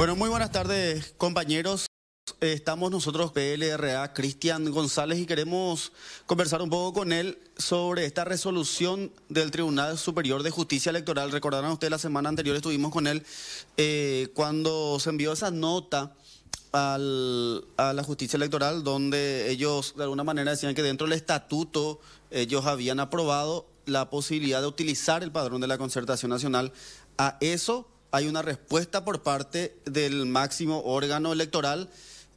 Bueno, muy buenas tardes, compañeros. Estamos nosotros, PLRA, Cristian González, y queremos conversar un poco con él sobre esta resolución del Tribunal Superior de Justicia Electoral. Recordarán ustedes, la semana anterior estuvimos con él eh, cuando se envió esa nota a la justicia electoral donde ellos de alguna manera decían que dentro del estatuto ellos habían aprobado la posibilidad de utilizar el padrón de la concertación nacional. A eso hay una respuesta por parte del máximo órgano electoral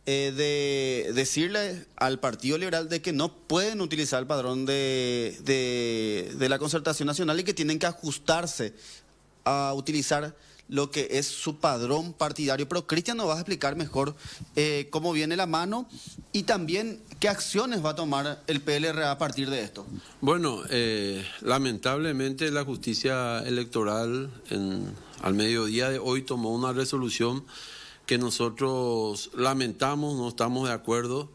eh, de decirle al Partido Liberal de que no pueden utilizar el padrón de, de la concertación nacional y que tienen que ajustarse a utilizar lo que es su padrón partidario. Pero Cristian nos va a explicar mejor eh, cómo viene la mano y también qué acciones va a tomar el PLRA a partir de esto. Bueno, eh, lamentablemente la justicia electoral en, al mediodía de hoy tomó una resolución que nosotros lamentamos, no estamos de acuerdo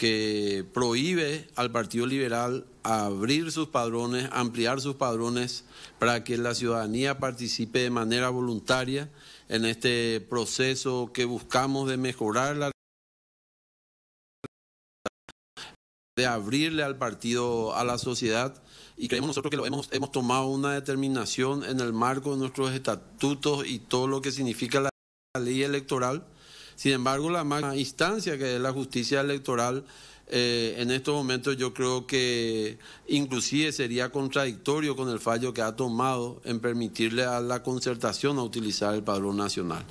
que prohíbe al Partido Liberal abrir sus padrones, ampliar sus padrones para que la ciudadanía participe de manera voluntaria en este proceso que buscamos de mejorar la de abrirle al partido, a la sociedad, y creemos nosotros que lo hemos, hemos tomado una determinación en el marco de nuestros estatutos y todo lo que significa la ley electoral sin embargo, la máxima instancia que es la justicia electoral, eh, en estos momentos yo creo que inclusive sería contradictorio con el fallo que ha tomado en permitirle a la concertación a utilizar el padrón nacional.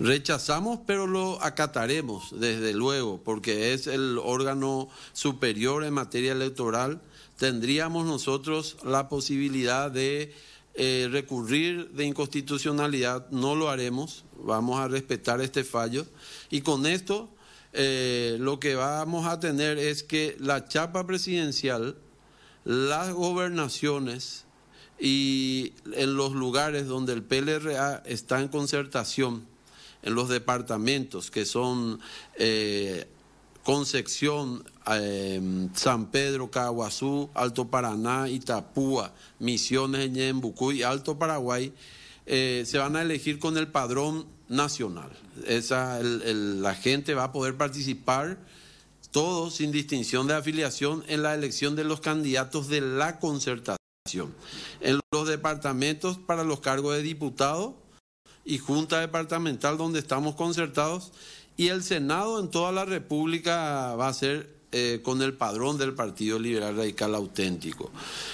Rechazamos, pero lo acataremos, desde luego, porque es el órgano superior en materia electoral. Tendríamos nosotros la posibilidad de eh, recurrir de inconstitucionalidad, no lo haremos, vamos a respetar este fallo y con esto eh, lo que vamos a tener es que la chapa presidencial, las gobernaciones y en los lugares donde el PLRA está en concertación, en los departamentos que son... Eh, Concepción, Em, San Pedro, Caguazú, Alto Paraná, Itapúa, Misiones, Ñembucú y Alto Paraguay, eh, se van a elegir con el padrón nacional. Esa, la gente va a poder participar, todos sin distinción de afiliación, en la elección de los candidatos de la concertación. En los departamentos para los cargos de diputado y junta departamental donde estamos concertados y el Senado en toda la República va a ser eh, con el padrón del Partido Liberal Radical Auténtico.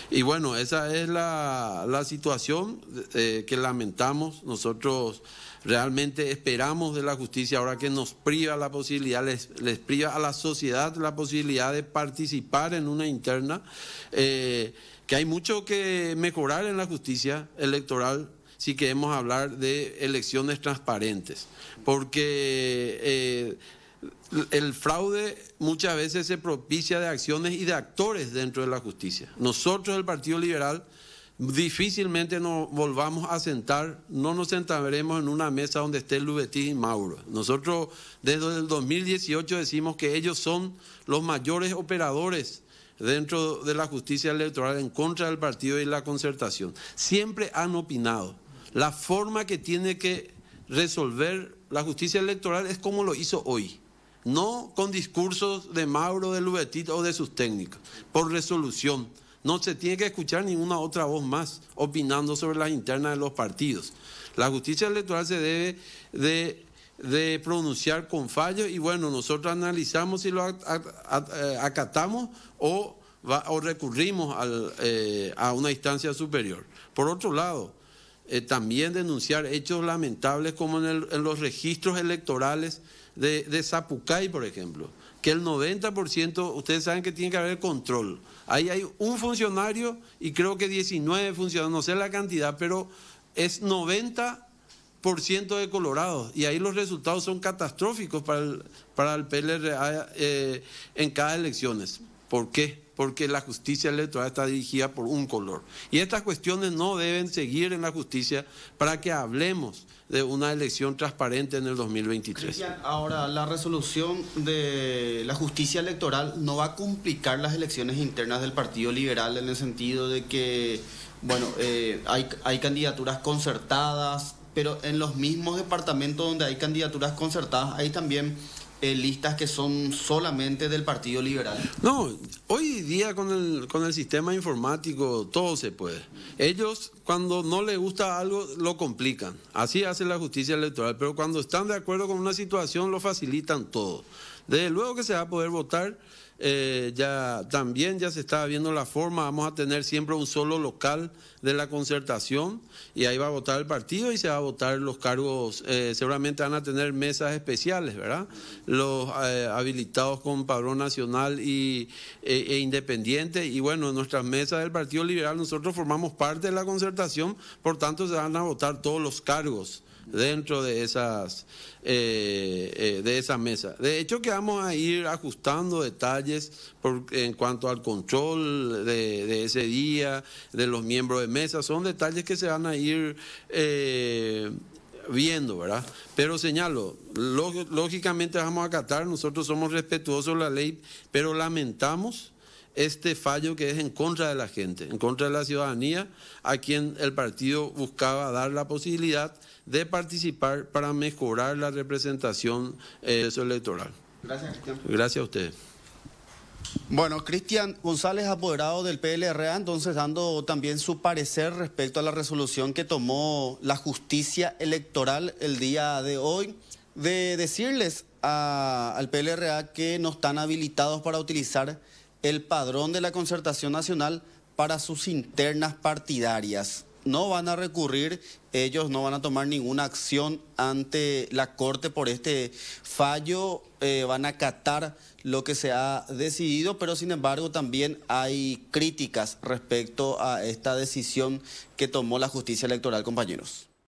Y bueno, esa es la, situación eh, que lamentamos. Nosotros realmente esperamos de la justicia ahora que nos priva la posibilidad, les, les priva a la sociedad la posibilidad de participar en una interna, eh, que hay mucho que mejorar en la justicia electoral si queremos hablar de elecciones transparentes, porque el fraude muchas veces se propicia de acciones y de actores dentro de la justicia. Nosotros, el Partido Liberal, difícilmente nos volvamos a sentar, no nos sentaremos en una mesa donde esté Lubetín y Mauro. Nosotros desde el 2018 decimos que ellos son los mayores operadores dentro de la justicia electoral en contra del partido y la concertación. Siempre han opinado. La forma que tiene que resolver la justicia electoral es como lo hizo hoy no con discursos de Mauro, de Lubetit o de sus técnicos, por resolución. No se tiene que escuchar ninguna otra voz más opinando sobre las internas de los partidos. La justicia electoral se debe de, pronunciar con fallos y bueno, nosotros analizamos si lo eh, acatamos o, o recurrimos eh, a una instancia superior. Por otro lado, eh, también denunciar hechos lamentables como en los registros electorales de, Zapucay, por ejemplo, que el 90%, ustedes saben que tiene que haber control. Ahí hay un funcionario y creo que 19 funcionarios, no sé la cantidad, pero es 90% de colorados y ahí los resultados son catastróficos para el, para el PLRA eh, en cada elecciones. ¿Por qué? Porque la justicia electoral está dirigida por un color. Y estas cuestiones no deben seguir en la justicia para que hablemos de una elección transparente en el 2023. Ahora, la resolución de la justicia electoral no va a complicar las elecciones internas del Partido Liberal en el sentido de que, bueno, eh, hay, hay candidaturas concertadas, pero en los mismos departamentos donde hay candidaturas concertadas hay también en eh, listas que son solamente del Partido Liberal? No, hoy día con el, con el sistema informático todo se puede. Ellos cuando no les gusta algo lo complican. Así hace la justicia electoral, pero cuando están de acuerdo con una situación lo facilitan todo. Desde luego que se va a poder votar eh, ya también ya se está viendo la forma, vamos a tener siempre un solo local de la concertación y ahí va a votar el partido y se va a votar los cargos, eh, seguramente van a tener mesas especiales, ¿verdad? Los eh, habilitados con padrón nacional y, e, e, independiente y bueno, en nuestras mesas del Partido Liberal nosotros formamos parte de la concertación, por tanto se van a votar todos los cargos dentro de esas de esa mesa. De hecho que vamos a ir ajustando detalles en cuanto al control de, ese día, de los miembros de mesa, son detalles que se van a ir eh, viendo, ¿verdad? Pero señalo, lógicamente vamos a acatar, nosotros somos respetuosos de la ley, pero lamentamos este fallo que es en contra de la gente, en contra de la ciudadanía, a quien el partido buscaba dar la posibilidad de participar para mejorar la representación eh, electoral. Gracias. Gracias a ustedes. Bueno, Cristian González, apoderado del PLRA, entonces dando también su parecer respecto a la resolución que tomó la justicia electoral el día de hoy, de decirles al PLRA que no están habilitados para utilizar el padrón de la concertación nacional para sus internas partidarias no van a recurrir, ellos no van a tomar ninguna acción ante la Corte por este fallo, eh, van a acatar lo que se ha decidido, pero sin embargo también hay críticas respecto a esta decisión que tomó la justicia electoral, compañeros.